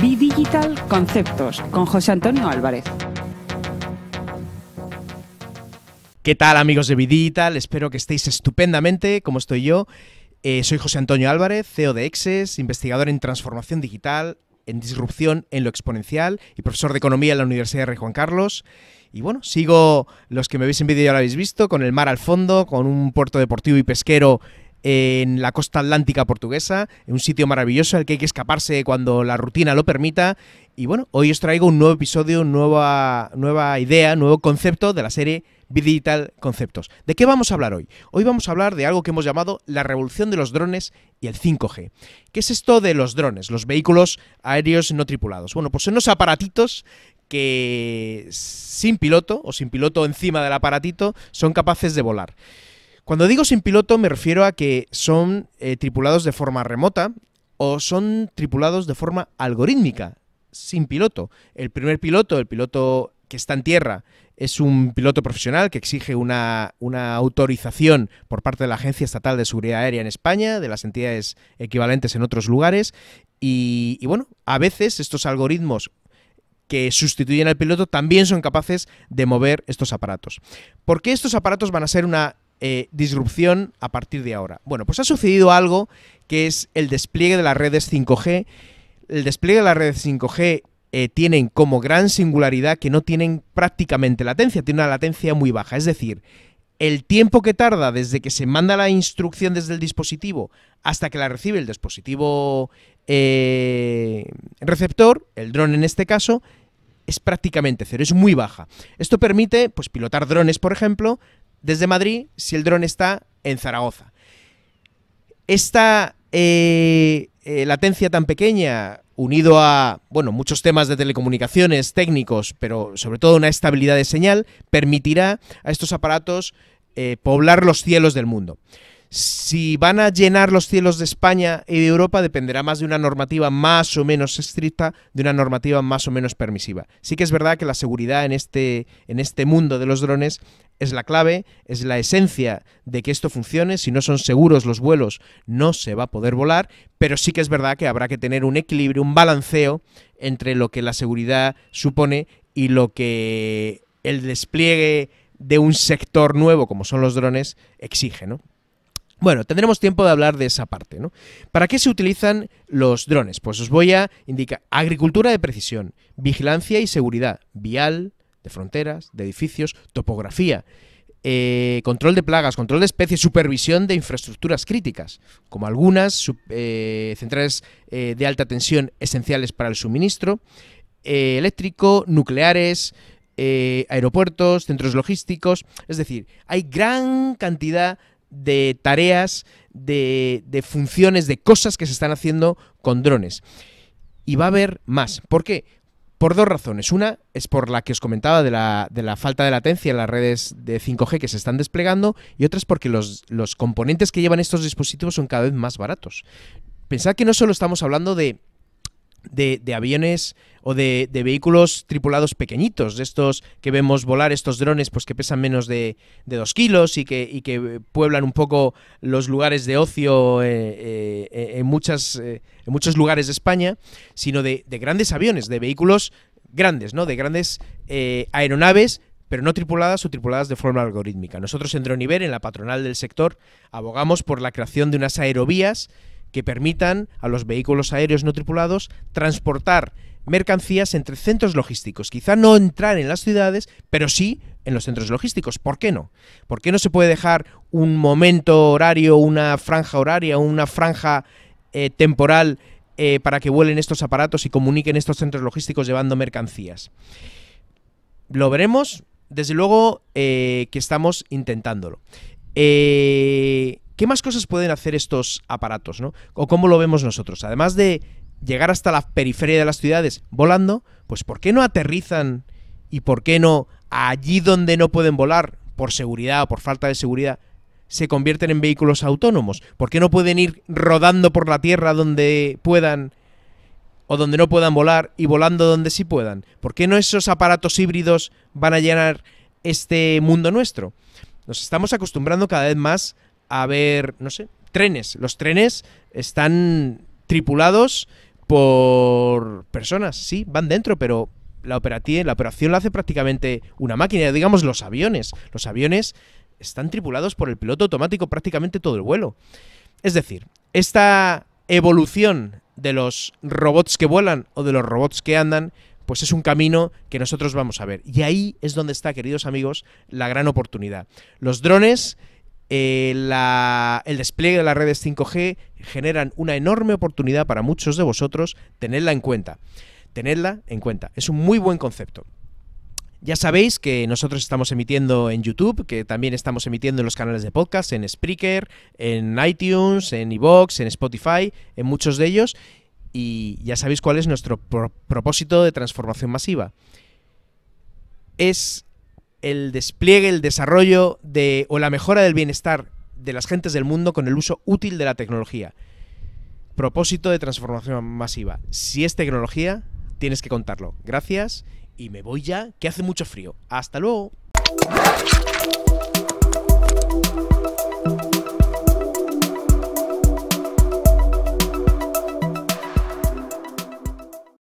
Be Digital Conceptos con José Antonio Álvarez. ¿Qué tal amigos de Be Digital? Espero que estéis estupendamente como estoy yo. Eh, soy José Antonio Álvarez, CEO de Exes, investigador en transformación digital, en disrupción en lo exponencial y profesor de economía en la Universidad de Rey Juan Carlos. Y bueno, sigo los que me veis en vídeo ya lo habéis visto, con el mar al fondo, con un puerto deportivo y pesquero en la costa atlántica portuguesa, en un sitio maravilloso al que hay que escaparse cuando la rutina lo permita. Y bueno, hoy os traigo un nuevo episodio, nueva, nueva idea, nuevo concepto de la serie Digital Conceptos. ¿De qué vamos a hablar hoy? Hoy vamos a hablar de algo que hemos llamado la revolución de los drones y el 5G. ¿Qué es esto de los drones, los vehículos aéreos no tripulados? Bueno, pues son unos aparatitos que sin piloto o sin piloto encima del aparatito son capaces de volar. Cuando digo sin piloto me refiero a que son eh, tripulados de forma remota o son tripulados de forma algorítmica, sin piloto. El primer piloto, el piloto que está en tierra, es un piloto profesional que exige una, autorización por parte de la Agencia Estatal de Seguridad Aérea en España, de las entidades equivalentes en otros lugares. Y, y bueno, a veces estos algoritmos que sustituyen al piloto también son capaces de mover estos aparatos. ¿Por qué estos aparatos van a ser una eh, disrupción a partir de ahora. Bueno, pues ha sucedido algo que es el despliegue de las redes 5G. El despliegue de las redes 5G eh, tienen como gran singularidad que no tienen prácticamente latencia, tiene una latencia muy baja. Es decir, el tiempo que tarda desde que se manda la instrucción desde el dispositivo hasta que la recibe el dispositivo eh, receptor, el dron en este caso, es prácticamente cero, es muy baja. Esto permite pues, pilotar drones, por ejemplo, desde Madrid si el dron está en Zaragoza. Esta eh, eh, latencia tan pequeña, unido a bueno, muchos temas de telecomunicaciones, técnicos, pero sobre todo una estabilidad de señal, permitirá a estos aparatos eh, poblar los cielos del mundo. Si van a llenar los cielos de España y de Europa dependerá más de una normativa más o menos estricta, de una normativa más o menos permisiva. Sí que es verdad que la seguridad en este, en este mundo de los drones es la clave, es la esencia de que esto funcione. Si no son seguros los vuelos, no se va a poder volar, pero sí que es verdad que habrá que tener un equilibrio, un balanceo entre lo que la seguridad supone y lo que el despliegue de un sector nuevo, como son los drones, exige, Bueno, tendremos tiempo de hablar de esa parte, ¿no? ¿Para qué se utilizan los drones? Pues os voy a indicar agricultura de precisión, vigilancia y seguridad, vial, de fronteras, de edificios, topografía, eh, control de plagas, control de especies, supervisión de infraestructuras críticas, como algunas eh, centrales eh, de alta tensión esenciales para el suministro eléctrico, nucleares, aeropuertos, centros logísticos. Es decir, hay gran cantidad de tareas, de, de funciones, de cosas que se están haciendo con drones. Y va a haber más. ¿Por qué? Por dos razones. Una es por la que os comentaba de la, de la, falta de latencia en las redes de 5G que se están desplegando y otra es porque los, los componentes que llevan estos dispositivos son cada vez más baratos. Pensad que no solo estamos hablando de de, aviones o de, vehículos tripulados pequeñitos, de estos que vemos volar, estos drones pues que pesan menos de, de 2 kilos y que, que, pueblan un poco los lugares de ocio eh, eh, en, muchas, eh, en muchos lugares de España, sino de, grandes aviones, de vehículos grandes, ¿no? de grandes aeronaves pero no tripuladas o tripuladas de forma algorítmica. Nosotros en Droniver, en la patronal del sector, abogamos por la creación de unas aerovías que permitan a los vehículos aéreos no tripulados transportar mercancías entre centros logísticos. Quizá no entrar en las ciudades, pero sí en los centros logísticos. ¿Por qué no? ¿Por qué no se puede dejar un momento horario, una franja horaria, una franja eh, temporal eh, para que vuelen estos aparatos y comuniquen estos centros logísticos llevando mercancías? Lo veremos, desde luego eh, que estamos intentándolo. ¿Qué más cosas pueden hacer estos aparatos, ¿no? O cómo lo vemos nosotros. Además de llegar hasta la periferia de las ciudades volando, pues ¿por qué no aterrizan y por qué no allí donde no pueden volar, por seguridad o por falta de seguridad, se convierten en vehículos autónomos? ¿Por qué no pueden ir rodando por la tierra donde puedan o donde no puedan volar y volando donde sí puedan? ¿Por qué no esos aparatos híbridos van a llenar este mundo nuestro? Nos estamos acostumbrando cada vez más a ver, no sé, trenes. Los trenes están tripulados por personas, sí, van dentro, pero la, la operación la hace prácticamente una máquina, digamos los aviones. Los aviones están tripulados por el piloto automático prácticamente todo el vuelo. Es decir, esta evolución de los robots que vuelan o de los robots que andan, pues es un camino que nosotros vamos a ver. Y ahí es donde está, queridos amigos, la gran oportunidad. Los drones eh, el despliegue de las redes 5G generan una enorme oportunidad para muchos de vosotros. tenerla en cuenta. Tenedla en cuenta. Es un muy buen concepto. Ya sabéis que nosotros estamos emitiendo en YouTube, que también estamos emitiendo en los canales de podcast, en Spreaker, en iTunes, en Evox, en Spotify, en muchos de ellos. Y ya sabéis cuál es nuestro propósito de transformación masiva. Es el despliegue, el desarrollo de, o la mejora del bienestar de las gentes del mundo con el uso útil de la tecnología. Propósito de transformación masiva. Si es tecnología, tienes que contarlo. Gracias y me voy ya, que hace mucho frío. Hasta luego.